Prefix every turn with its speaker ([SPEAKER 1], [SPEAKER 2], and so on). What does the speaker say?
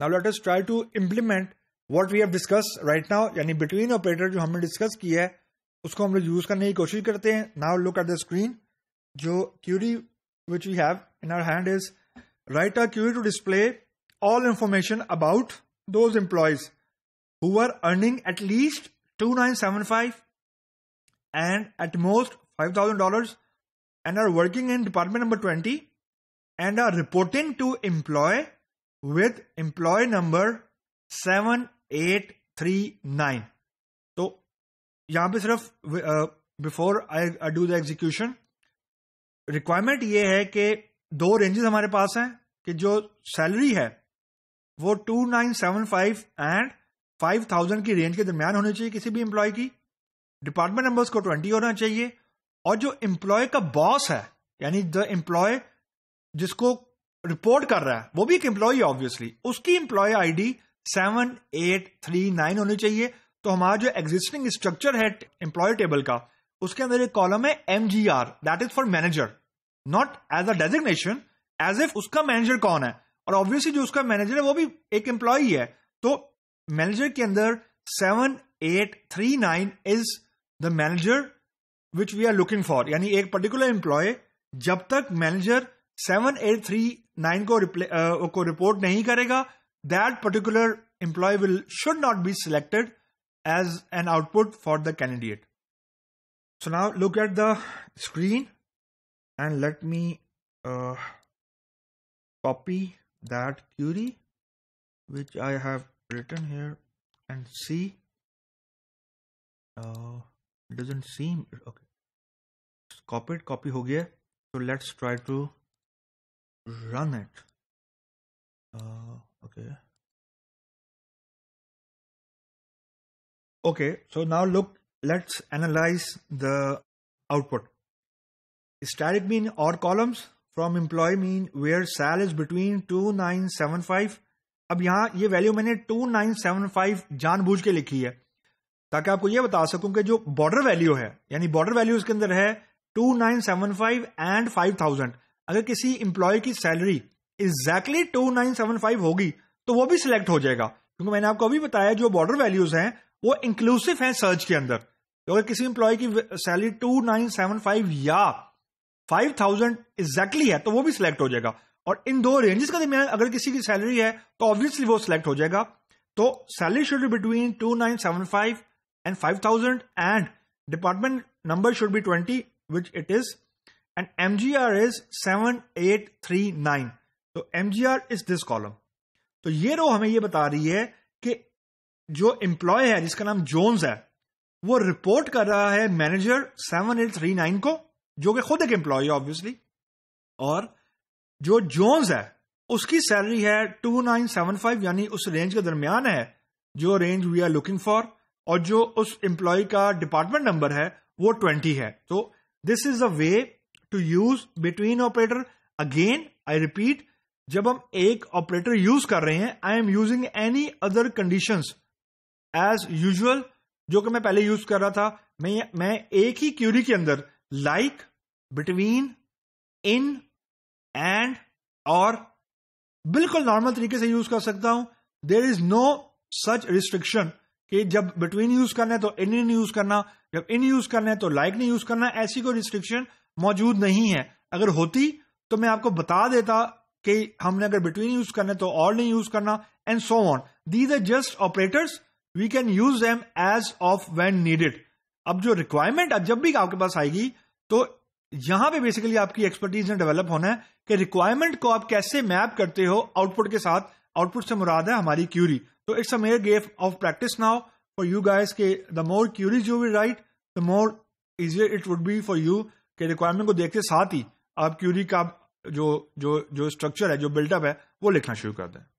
[SPEAKER 1] Now let us try to implement what we have discussed right now Yani between operator which we discuss discussed, है उसको हम लोग use करने की कोशिश करते हैं now look at the screen जो query which we have in our hand is write a query to display who are earning at least 2975 and at most $5,000 and are working in department number 20 and are reporting to employee. Employee number seven eight three nine तो यहां पे सिर्फ before I do the execution requirement ये है कि दो ranges हमारे पास हैं कि जो सैलरी है वो two nine seven five and five thousand की रेंज के दरमियान होनी चाहिए किसी भी एम्प्लॉय की डिपार्टमेंट नंबर्स को ट्वेंटी होना चाहिए और जो एम्प्लॉय का बॉस है यानी द एम्प्लॉय जिसको रिपोर्ट कर रहा है वो भी एक एम्प्लॉय ऑब्वियसली उसकी employee ID seven eight three nine होनी चाहिए तो हमारा जो एग्जिस्टिंग स्ट्रक्चर है एम्प्लॉय टेबल का उसके अंदर एक कॉलम है M G R that is for manager not as a designation as if उसका मैनेजर कौन है और ऑब्वियसली जो उसका मैनेजर है वो भी एक एम्प्लॉय है तो मैनेजर के अंदर seven eight three nine is the manager which we are looking for यानी एक पर्टिकुलर एम्प्लॉय जब तक manager seven eight three nine को uh, को रिपोर्ट नहीं करेगा that particular employee will should not be selected as an output for the candidate so now look at the screen and let me copy that
[SPEAKER 2] query which I have return here and see doesn't seem okay copied copy हो गया तो let's try to run it. Uh, okay.
[SPEAKER 1] Okay, so now look, let's analyze the output. Static mean or columns from employee mean where sal is between 2975. अब यहाँ ये value मैंने 2975 जानबूझ के लिखी है ताकि आपको ये बता सकूं कि जो बॉर्डर वैल्यू है यानी बॉर्डर वैल्यू इसके अंदर है 2975 एंड 5000 अगर किसी इंप्लॉय की salary exactly two nine seven five होगी तो वो भी सिलेक्ट हो जाएगा क्योंकि मैंने आपको अभी बताया जो बॉर्डर वैल्यूज हैं वो इंक्लूसिव हैं सर्च के अंदर तो अगर किसी इंप्लॉय की salary two nine seven five या फाइव थाउजेंड एग्जैक्टली है तो वो भी सिलेक्ट हो जाएगा और इन दो रेंजेस का दरमियान अगर किसी की सैलरी है तो ऑब्वियसली वो सिलेक्ट हो जाएगा तो salary should be between two nine seven five and five thousand and department number should be twenty which it is and MGR is 7839 तो MGR is this column तो ये रो हमें ये बता रही है कि जो एम्प्लॉय है जिसका नाम जोन्स है वो रिपोर्ट कर रहा है मैनेजर 7839 को जो कि खुद एक एम्प्लॉय है ऑब्वियसली और जो जोन्स है उसकी सैलरी है 2975 यानी उस रेंज के दरमियान है जो range we are looking for और जो उस एम्प्लॉय का डिपार्टमेंट नंबर है वो 20 है तो this is a way to use between operator again I repeat जब हम एक ऑपरेटर यूज कर रहे हैं I am using any other condition as usual जो कि मैं पहले यूज कर रहा था मैं मैं एक ही क्यूरी के अंदर लाइक बिटवीन इन एंड और बिल्कुल नॉर्मल तरीके से यूज कर सकता हूं there is no such restriction कि जब बिटवीन यूज करना है तो इन इन यूज करना जब इन यूज करना है तो लाइक नहीं यूज करना ऐसी कोई रिस्ट्रिक्शन मौजूद नहीं है अगर होती तो मैं आपको बता देता कि हमने अगर बिटवीन यूज करना है तो और नहीं यूज करना and so on these are just operators we can use them as of when needed अब जो रिक्वायरमेंट अब जब भी आपके पास आएगी तो यहां पे बेसिकली आपकी एक्सपर्टीज ने डेवलप होना है कि रिक्वायरमेंट को आप कैसे मैप करते हो आउटपुट के साथ आउटपुट से मुराद है हमारी क्यूरी तो it's a mere game of practice now for you guys के the more queries you will write the more easier it would be for you के रिक्वायरमेंट को देखते साथ ही आप क्यूरी का जो जो जो स्ट्रक्चर है जो बिल्डअप है वो लिखना शुरू कर
[SPEAKER 2] दें